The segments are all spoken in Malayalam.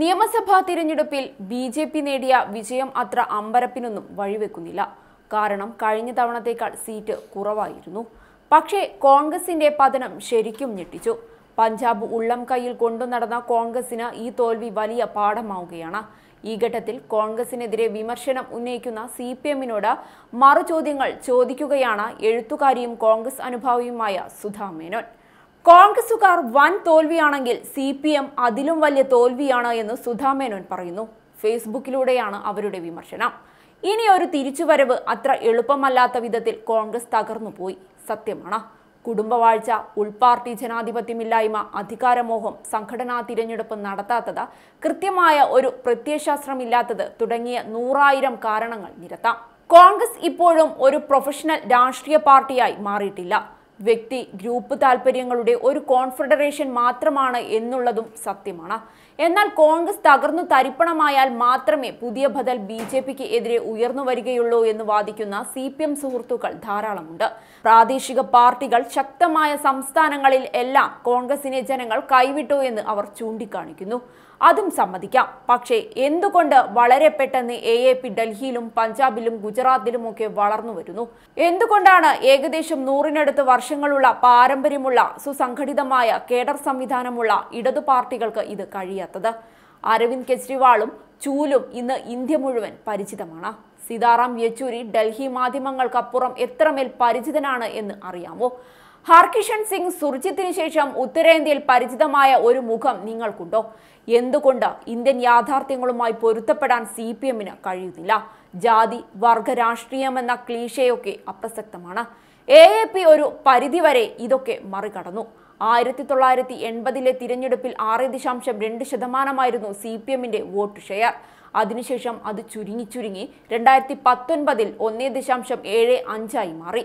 നിയമസഭാ തിരഞ്ഞെടുപ്പിൽ ബി ജെ പി നേടിയ വിജയം അത്ര അമ്പരപ്പിനൊന്നും വഴിവെക്കുന്നില്ല കാരണം കഴിഞ്ഞ തവണത്തേക്കാൾ സീറ്റ് കുറവായിരുന്നു പക്ഷേ കോൺഗ്രസിന്റെ പതനം ശരിക്കും ഞെട്ടിച്ചു പഞ്ചാബ് ഉള്ളം കയ്യിൽ കൊണ്ടു നടന്ന കോൺഗ്രസിന് ഈ തോൽവി വലിയ പാഠമാവുകയാണ് ഈ ഘട്ടത്തിൽ കോൺഗ്രസിനെതിരെ വിമർശനം ഉന്നയിക്കുന്ന സി പി എമ്മിനോട് മറുചോദ്യങ്ങൾ ചോദിക്കുകയാണ് എഴുത്തുകാരിയും കോൺഗ്രസ് അനുഭാവിയുമായ സുധാമേനോൻ കോൺഗ്രസുകാർ വൻ തോൽവിയാണെങ്കിൽ സി പി എം അതിലും വലിയ തോൽവിയാണ് എന്ന് സുധാമേനോൻ പറയുന്നു ഫേസ്ബുക്കിലൂടെയാണ് അവരുടെ വിമർശനം ഇനി ഒരു തിരിച്ചുവരവ് അത്ര എളുപ്പമല്ലാത്ത വിധത്തിൽ കോൺഗ്രസ് തകർന്നു പോയി സത്യമാണ് കുടുംബവാഴ്ച ഉൾപാർട്ടി ജനാധിപത്യമില്ലായ്മ അധികാരമോഹം സംഘടനാ തിരഞ്ഞെടുപ്പ് നടത്താത്തത് കൃത്യമായ ഒരു പ്രത്യയശാസ്ത്രമില്ലാത്തത് തുടങ്ങിയ നൂറായിരം കാരണങ്ങൾ നിരത്താം കോൺഗ്രസ് ഇപ്പോഴും ഒരു പ്രൊഫഷണൽ രാഷ്ട്രീയ പാർട്ടിയായി മാറിയിട്ടില്ല വ്യക്തി ഗ്രൂപ്പ് താല്പര്യങ്ങളുടെ ഒരു കോൺഫെഡറേഷൻ മാത്രമാണ് എന്നുള്ളതും സത്യമാണ് എന്നാൽ കോൺഗ്രസ് തകർന്നു തരിപ്പണമായാൽ മാത്രമേ പുതിയ ബദൽ ബി ജെ പിക്ക് എതിരെ ഉയർന്നു വരികയുള്ളൂ എന്ന് വാദിക്കുന്ന സി പി എം സുഹൃത്തുക്കൾ ധാരാളമുണ്ട് പ്രാദേശിക പാർട്ടികൾ ശക്തമായ സംസ്ഥാനങ്ങളിൽ എല്ലാം കോൺഗ്രസിനെ ജനങ്ങൾ കൈവിട്ടു എന്ന് അവർ ചൂണ്ടിക്കാണിക്കുന്നു അതും സമ്മതിക്കാം പക്ഷേ എന്തുകൊണ്ട് വളരെ പെട്ടെന്ന് എ എ പി ഡൽഹിയിലും പഞ്ചാബിലും ഒക്കെ വളർന്നു വരുന്നു എന്തുകൊണ്ടാണ് ഏകദേശം നൂറിനടുത്ത് വർഷം വർഷങ്ങളുള്ള പാരമ്പര്യമുള്ള സുസംഘടിതമായ കേഡർ സംവിധാനമുള്ള ഇടതു പാർട്ടികൾക്ക് ഇത് കഴിയാത്തത് അരവിന്ദ് കെജ്രിവാളും ചൂലും ഇന്ന് ഇന്ത്യ മുഴുവൻ പരിചിതമാണ് സീതാറാം യെച്ചൂരി ഡൽഹി മാധ്യമങ്ങൾക്കപ്പുറം എത്രമേൽ പരിചിതനാണ് എന്ന് അറിയാമോ ഹർകിഷൻ സിംഗ് സുർജിത്തിന് ശേഷം ഉത്തരേന്ത്യയിൽ പരിചിതമായ ഒരു മുഖം നിങ്ങൾക്കുണ്ടോ എന്തുകൊണ്ട് ഇന്ത്യൻ യാഥാർത്ഥ്യങ്ങളുമായി പൊരുത്തപ്പെടാൻ സി പി എമ്മിന് കഴിയുന്നില്ല ജാതി വർഗ രാഷ്ട്രീയമെന്ന ക്ലീശയൊക്കെ അപ്രസക്തമാണ് എ എ പി ഒരു പരിധിവരെ ഇതൊക്കെ മറികടന്നു ആയിരത്തി തൊള്ളായിരത്തി എൺപതിലെ തിരഞ്ഞെടുപ്പിൽ ആറ് ദശാംശം രണ്ട് ശതമാനമായിരുന്നു സി പി എമ്മിന്റെ വോട്ട് ഷെയർ അതിനുശേഷം അത് ചുരുങ്ങി ചുരുങ്ങി രണ്ടായിരത്തി പത്തൊൻപതിൽ ഒന്നേ ദശാംശം ഏഴ് അഞ്ചായി മാറി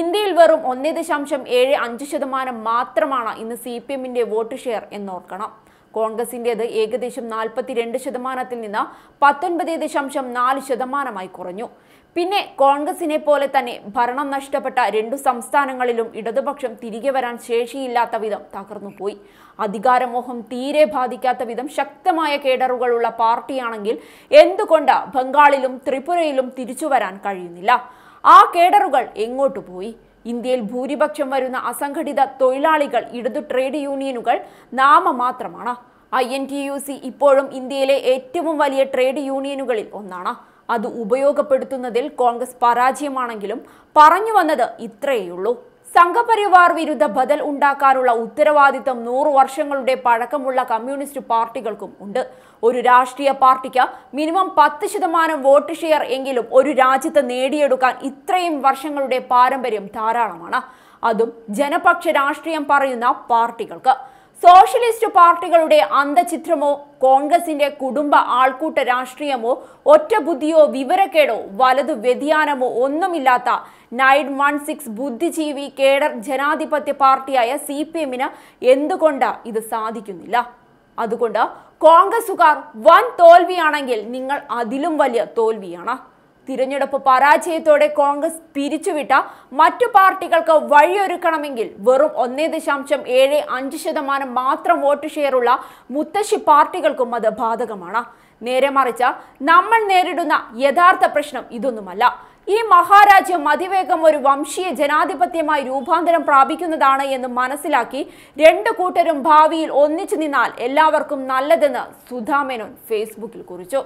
ഇന്ത്യയിൽ വെറും ഒന്നേ ദശാംശം ഏഴ് അഞ്ച് ശതമാനം മാത്രമാണ് ഇന്ന് സി പി എമ്മിന്റെ വോട്ട് ഷെയർ എന്നോർക്കണം കോൺഗ്രസിന്റേത് ഏകദേശം നാൽപ്പത്തിരണ്ട് ശതമാനത്തിൽ നിന്ന് പത്തൊൻപത് ദശാംശം നാല് ശതമാനമായി കുറഞ്ഞു പിന്നെ കോൺഗ്രസിനെ പോലെ തന്നെ ഭരണം നഷ്ടപ്പെട്ട രണ്ടു സംസ്ഥാനങ്ങളിലും ഇടതുപക്ഷം തിരികെ വരാൻ ശേഷിയില്ലാത്ത വിധം തകർന്നുപോയി അധികാരമോഹം തീരെ ബാധിക്കാത്ത വിധം ശക്തമായ കേഡറുകളുള്ള പാർട്ടിയാണെങ്കിൽ എന്തുകൊണ്ട് ബംഗാളിലും ത്രിപുരയിലും തിരിച്ചു വരാൻ കഴിയുന്നില്ല ആ കേഡറുകൾ എങ്ങോട്ടു പോയി ഇന്ത്യയിൽ ഭൂരിപക്ഷം വരുന്ന അസംഘടിത തൊഴിലാളികൾ ഇടതു ട്രേഡ് യൂണിയനുകൾ നാമമാത്രമാണ് I N T U C ഇപ്പോഴും ഇന്ത്യയിലെ ഏറ്റവും വലിയ ട്രേഡ് യൂണിയനുകളിൽ ഒന്നാണ് അത് ഉപയോഗപ്പെടുത്തുന്നതിൽ കോൺഗ്രസ് പരാജയമാണെങ്കിലും പറഞ്ഞു വന്നത് ഇത്രയേയുള്ളൂ സംഘപരിവാർ വിരുദ്ധ ബദൽ ഉണ്ടാക്കാനുള്ള ഉത്തരവാദിത്തം നൂറു വർഷങ്ങളുടെ പഴക്കമുള്ള കമ്മ്യൂണിസ്റ്റ് പാർട്ടികൾക്കും ഉണ്ട് ഒരു രാഷ്ട്രീയ പാർട്ടിക്ക് മിനിമം പത്ത് ശതമാനം വോട്ട് ഷെയർ എങ്കിലും ഒരു രാജ്യത്ത് നേടിയെടുക്കാൻ ഇത്രയും വർഷങ്ങളുടെ പാരമ്പര്യം ധാരാളമാണ് അതും ജനപക്ഷ രാഷ്ട്രീയം പറയുന്ന പാർട്ടികൾക്ക് സോഷ്യലിസ്റ്റ് പാർട്ടികളുടെ അന്തചിത്രമോ കോൺഗ്രസിന്റെ കുടുംബ ആൾക്കൂട്ട രാഷ്ട്രീയമോ ബുദ്ധിയോ വിവരക്കേടോ വലതു വ്യതിയാനമോ ഒന്നുമില്ലാത്ത നയൻ വൺ സിക്സ് ബുദ്ധിജീവി കേഡർ ജനാധിപത്യ പാർട്ടിയായ സി പി എമ്മിന് എന്തുകൊണ്ട് ഇത് സാധിക്കുന്നില്ല അതുകൊണ്ട് കോൺഗ്രസുകാർ വൻ തോൽവിയാണെങ്കിൽ നിങ്ങൾ അതിലും വലിയ തോൽവിയാണ് തിരഞ്ഞെടുപ്പ് പരാജയത്തോടെ കോൺഗ്രസ് പിരിച്ചുവിട്ട മറ്റു പാർട്ടികൾക്ക് വഴിയൊരുക്കണമെങ്കിൽ വെറും ഒന്നേ ദശാംശം ഏഴ് അഞ്ച് ശതമാനം മാത്രം വോട്ട് ഷെയറുള്ള മുത്തശ്ശി പാർട്ടികൾക്കും അത് ബാധകമാണ് നേരെ മറിച്ച നമ്മൾ നേരിടുന്ന യഥാർത്ഥ പ്രശ്നം ഇതൊന്നുമല്ല ഈ മഹാരാജ്യം അതിവേഗം ഒരു വംശീയ ജനാധിപത്യമായി രൂപാന്തരം പ്രാപിക്കുന്നതാണ് എന്ന് മനസ്സിലാക്കി രണ്ടു കൂട്ടരും ഭാവിയിൽ ഒന്നിച്ചു നിന്നാൽ എല്ലാവർക്കും നല്ലതെന്ന് സുധാമേനോൻ ഫേസ്ബുക്കിൽ കുറിച്ചു